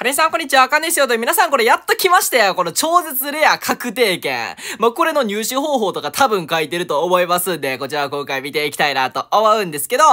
ハネさんこんにちは、あかんですよ。で、皆さんこれやっと来ましたよ。この超絶レア確定券。まあ、これの入手方法とか多分書いてると思いますんで、こちら今回見ていきたいなと思うんですけど、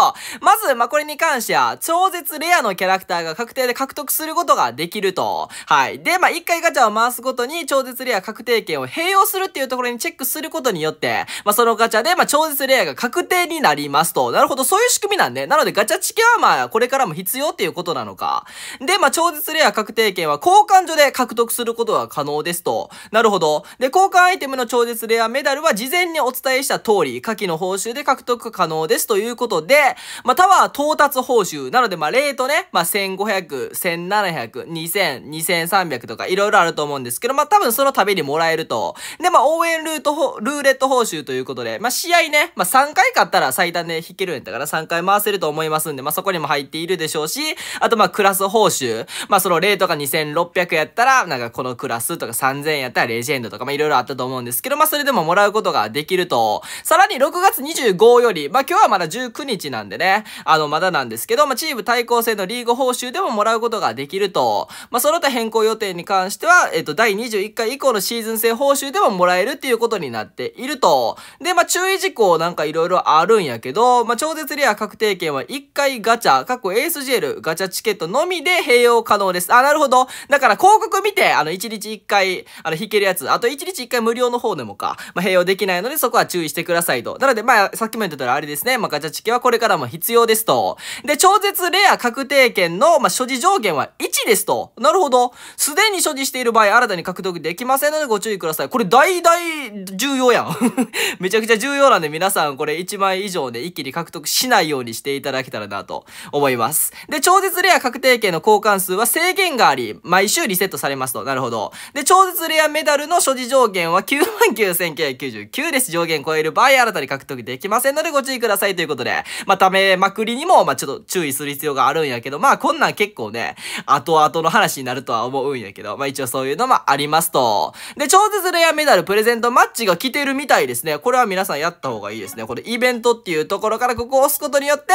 まず、まあ、これに関しては、超絶レアのキャラクターが確定で獲得することができると。はい。で、まあ、一回ガチャを回すごとに超絶レア確定券を併用するっていうところにチェックすることによって、まあ、そのガチャで、まあ、超絶レアが確定になりますと。なるほど、そういう仕組みなんで、なのでガチャチケはまあ、これからも必要っていうことなのか。で、まあ、超絶レア確定券は交換所で獲得することが可能ですと。なるほど。で、交換アイテムの超絶レアメダルは事前にお伝えした通り、下記の報酬で獲得可能ですということで、まあ、タワー到達報酬。なので、まあ、レートね、まあ、1500、1700、2000、2300とかいろいろあると思うんですけど、まあ、多分その度にもらえると。で、まあ、応援ルート、ルーレット報酬ということで、まあ、試合ね、まあ、3回勝ったら最短で引けるんやったから3回回せると思いますんで、まあ、そこにも入っているでしょうし、あと、まあ、クラス報酬。まあ、その0とか2600やったら、なんかこのクラスとか3000やったらレジェンドとか、まあいろいろあったと思うんですけど、まあそれでももらうことができると、さらに6月25より、まあ今日はまだ19日なんでね、あのまだなんですけど、まあチーム対抗戦のリーグ報酬でももらうことができると、まあその他変更予定に関しては、えっと第21回以降のシーズン制報酬でももらえるっていうことになっていると、で、まあ注意事項なんかいろいろあるんやけど、まあ超絶レア確定権は1回ガチャ、過去エースジェルガチャチケットのみで併用可能です。あ、なるほど。だから広告見て、あの、1日1回、あの、弾けるやつ、あと1日1回無料の方でもか、まあ、併用できないので、そこは注意してくださいと。なので、まあ、さっきも言ってたらあれですね、まあ、ガチャチケはこれからも必要ですと。で、超絶レア確定権の、まあ、所持上限は1ですと。なるほど。すでに所持している場合、新たに獲得できませんのでご注意ください。これ、大大重要やん。めちゃくちゃ重要なんで、皆さん、これ1枚以上で一気に獲得しないようにしていただけたらなと思います。で、超絶レア確定権の交換数は制限限があり、毎週リセットされますと。なるほど。で、超絶レアメダルの所持上限は99,999です。上限超える場合、新たに獲得できませんのでご注意くださいということで、まあ、ためまくりにも、まあ、ちょっと注意する必要があるんやけど、まあ、こんなん結構ね、後々の話になるとは思うんやけど、まあ、一応そういうのもありますと。で、超絶レアメダルプレゼントマッチが来てるみたいですね。これは皆さんやった方がいいですね。これイベントっていうところからここを押すことによって、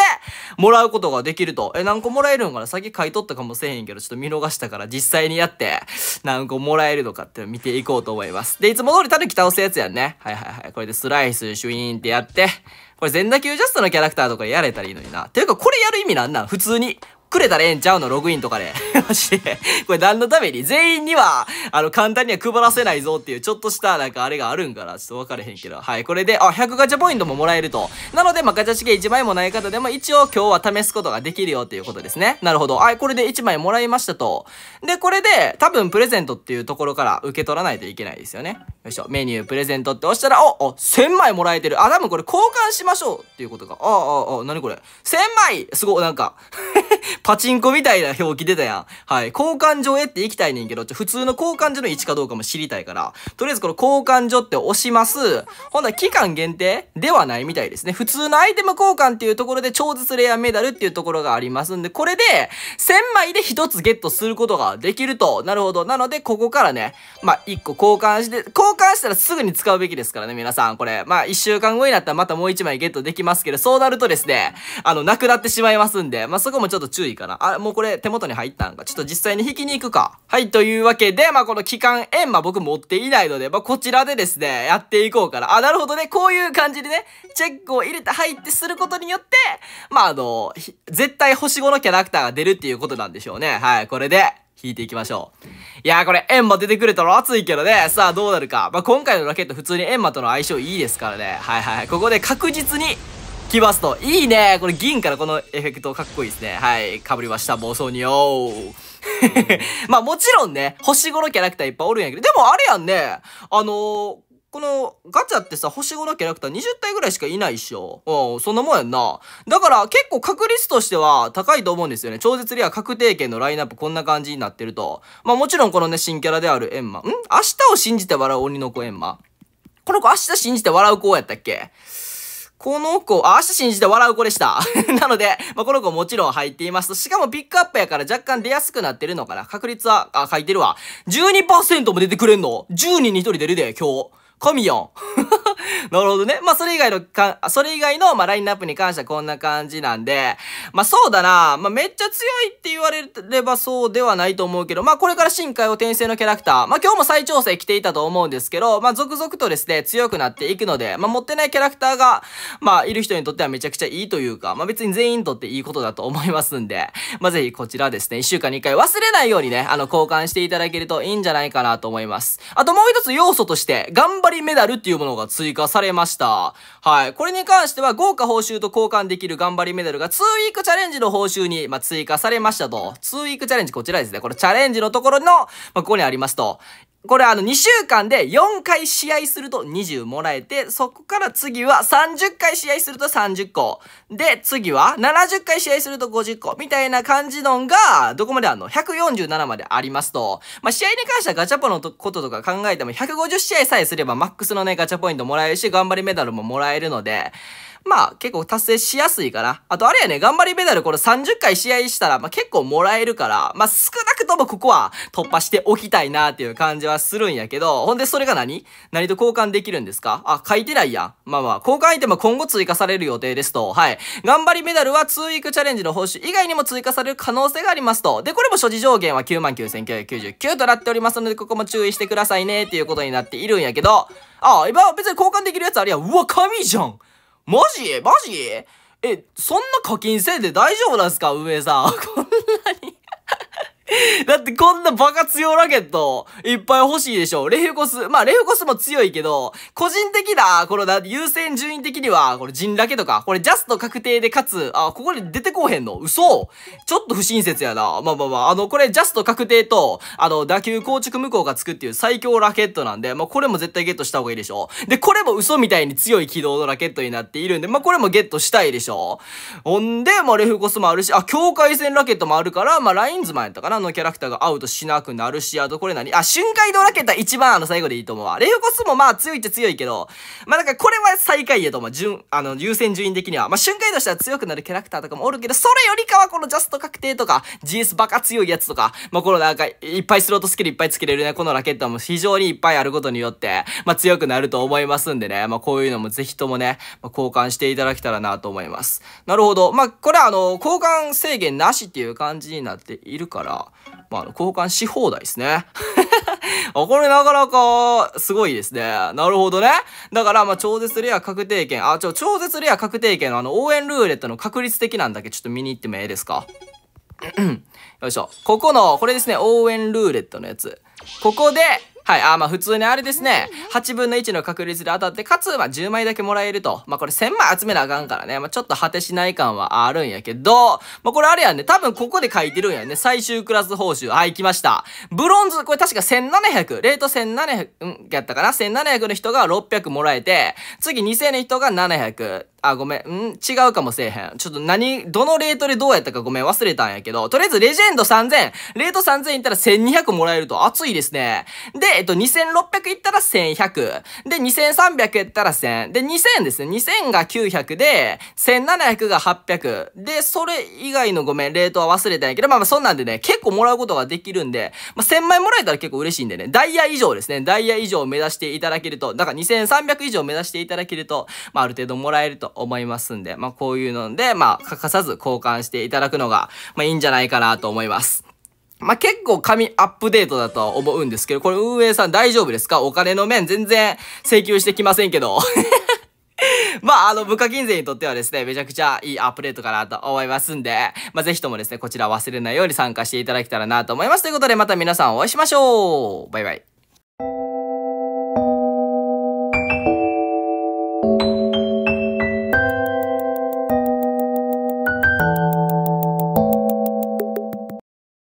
もらうことができると。え、何個もらえるんかなさっき買い取ったかもせえへんけど、ちょっと見逃逃したから実際にやって、何個もらえるのかって見ていこうと思います。で、いつも通りタヌキ倒すやつやんね。はいはいはい。これでスライス、シュイーンってやって、これ全打球ジャストのキャラクターとかやれたらいいのにな。ていうか、これやる意味なんなん普通に。くれたらええんちゃうのログインとかで。マジで。これ何のために全員には、あの、簡単には配らせないぞっていう、ちょっとしたなんかあれがあるんかな。ちょっとわからへんけど。はい。これで、あ、100ガチャポイントももらえると。なので、まあ、ガチャ資源1枚もない方でも、一応今日は試すことができるよっていうことですね。なるほど。はい。これで1枚もらいましたと。で、これで、多分プレゼントっていうところから受け取らないといけないですよね。よいしょ。メニュー、プレゼントって押したら、お、お、1000枚もらえてる。あ、多分これ交換しましょうっていうことか。ああ、ああ、これ。1000枚すごい、なんか パチンコみたいな表記出たやん。はい。交換所へって行きたいねんけど、普通の交換所の位置かどうかも知りたいから、とりあえずこの交換所って押します。ほんなら期間限定ではないみたいですね。普通のアイテム交換っていうところで超絶レアメダルっていうところがありますんで、これで1000枚で1つゲットすることができると。なるほど。なので、ここからね、まあ、1個交換して、交換したらすぐに使うべきですからね、皆さん。これ、まあ、1週間後になったらまたもう1枚ゲットできますけど、そうなるとですね、あの、なくなってしまいますんで、まあ、そこもちょっと注意かな。あ、もうこれ手元に入ったんか。ちょっと実際に引きに行くか。はい、というわけで、まあ、この期間円、まあ、僕持っていないので、まあ、こちらでですね、やっていこうかな。あ、なるほどね。こういう感じでね、チェックを入れて入ってすることによって、まあ、あの、絶対星5のキャラクターが出るっていうことなんでしょうね。はい、これで。引いていきましょう。いやーこれ、エンマ出てくれたら熱いけどね。さあどうなるか。まあ、今回のラケット普通にエンマとの相性いいですからね。はいはい。ここで確実にきますと。いいねこれ銀からこのエフェクトかっこいいですね。はい。被りました、妄想によー。まあもちろんね、星5キャラクターいっぱいおるんやけど、でもあれやんね、あのー、このガチャってさ、星5キャラクター20体ぐらいしかいないっしょ。うん、そんなもんやんな。だから結構確率としては高いと思うんですよね。超絶レア確定権のラインナップこんな感じになってると。まあもちろんこのね、新キャラであるエンマ。ん明日を信じて笑う鬼の子エンマ。この子明日信じて笑う子やったっけこの子、あ、足信じて笑う子でした。なので、まあ、この子もちろん入っています。しかもピックアップやから若干出やすくなってるのかな。確率は、あ、書いてるわ。12%も出てくれんの ?10 人に1人出るで、今日。コミヨン。なるほどね。まあ、それ以外のか、それ以外の、まラインナップに関してはこんな感じなんで、まあ、そうだな。まあ、めっちゃ強いって言われればそうではないと思うけど、まあ、これから深海を転生のキャラクター、まあ、今日も再調整来ていたと思うんですけど、まあ、続々とですね、強くなっていくので、まあ、持ってないキャラクターが、まあ、いる人にとってはめちゃくちゃいいというか、まあ、別に全員にとっていいことだと思いますんで、まあ、ぜひこちらですね、一週間に一回忘れないようにね、あの、交換していただけるといいんじゃないかなと思います。あともう一つ要素として、頑張り割メダルっていうものが追加されました。はい。これに関しては豪華報酬と交換できる頑張りメダルが2ウィークチャレンジの報酬に、まあ、追加されましたと。2ウィークチャレンジこちらですね。これチャレンジのところの、まあ、ここにありますと。これあの2週間で4回試合すると20もらえて、そこから次は30回試合すると30個。で、次は70回試合すると50個。みたいな感じのが、どこまであんの ?147 までありますと。まあ、試合に関してはガチャポのこととか考えても150試合さえすればマックスのね、ガチャポイントもらえるし、頑張りメダルももらえるので、まあ結構達成しやすいかな。あとあれやね、頑張りメダルこれ30回試合したら、まあ結構もらえるから、まあ少なくともここは突破しておきたいなっていう感じはするんやけど、ほんでそれが何何と交換できるんですかあ、書いてないやん。まあまあ、交換アイテムは今後追加される予定ですと、はい。頑張りメダルは通育ークチャレンジの報酬以外にも追加される可能性がありますと。で、これも所持上限は99,999となっておりますので、ここも注意してくださいねっていうことになっているんやけど、あ、今別に交換できるやつあるやうわ、神じゃんマジマジえ、そんな課金せいで大丈夫なんすか上さん。こんなに だってこんなバカ強ラケット、いっぱい欲しいでしょ。レフコス、まあレフコスも強いけど、個人的な、このだ、優先順位的には、これ人ラケとか、これジャスト確定で勝つ、あ、ここで出てこうへんの嘘ちょっと不親切やな。まあまあまあ、あの、これジャスト確定と、あの、打球構築無効がつくっていう最強ラケットなんで、まあこれも絶対ゲットした方がいいでしょ。で、これも嘘みたいに強い軌道のラケットになっているんで、まあこれもゲットしたいでしょ。ほんで、まあレフコスもあるし、あ、境界線ラケットもあるから、まあラインズマンやったかな。のキャラクターがアウトしなくなるし、あとこれ何あ、瞬間移動ラケット一番あの最後でいいと思うわ。レフコスもまあ強いっちゃ強いけど、まあなんかこれは最下位やと思う。順、あの、優先順位的には。まあ瞬間移動したら強くなるキャラクターとかもおるけど、それよりかはこのジャスト確定とか、GS バカ強いやつとか、まあこのなんか、いっぱいスロートスキルいっぱいつけれるね、このラケットも非常にいっぱいあることによって、まあ強くなると思いますんでね、まあこういうのもぜひともね、まあ、交換していただけたらなと思います。なるほど。まあこれはあの、交換制限なしっていう感じになっているから、まあ、交換し放題ですね。あ、これなかなか、すごいですね。なるほどね。だから、まあ、超絶レア確定権。あ、ちょ、超絶レア確定権のあの、応援ルーレットの確率的なんだけちょっと見に行ってもええですか。よいしょ。ここの、これですね、応援ルーレットのやつ。ここで、はい、あまあ普通にあれですね、8分の1の確率で当たって、かつ、まあ10枚だけもらえると。まあこれ1000枚集めなあかんからね、まあちょっと果てしない感はあるんやけど、まあこれあれやんね、多分ここで書いてるんやね、最終クラス報酬。はい、来ました。ブロンズ、これ確か1700、レート1700、んやったかな ?1700 の人が600もらえて、次2000の人が700、あ、ごめん。ん違うかもせえへん。ちょっと何、どのレートでどうやったかごめん。忘れたんやけど。とりあえず、レジェンド3000。レート3000いったら1200もらえると。熱いですね。で、えっと、2600いったら1100。で、2300行ったら1000。で、2000ですね。2000が900で、1700が800。で、それ以外のごめん、レートは忘れたんやけど、まあまあ、そんなんでね、結構もらうことができるんで、まあ、1000枚もらえたら結構嬉しいんでね。ダイヤ以上ですね。ダイヤ以上を目指していただけると。だから2300以上目指していただけると、まあ、ある程度もらえると。思いますんで、まあ、こういうので、まあ、欠かさず交換していただくのが、まあ、いいんじゃないかなと思います。まあ、結構紙アップデートだとは思うんですけど、これ運営さん大丈夫ですかお金の面全然請求してきませんけど。まあ、あの、無課金税にとってはですね、めちゃくちゃいいアップデートかなと思いますんで、まあ、ぜひともですね、こちら忘れないように参加していただけたらなと思います。ということで、また皆さんお会いしましょうバイバイ。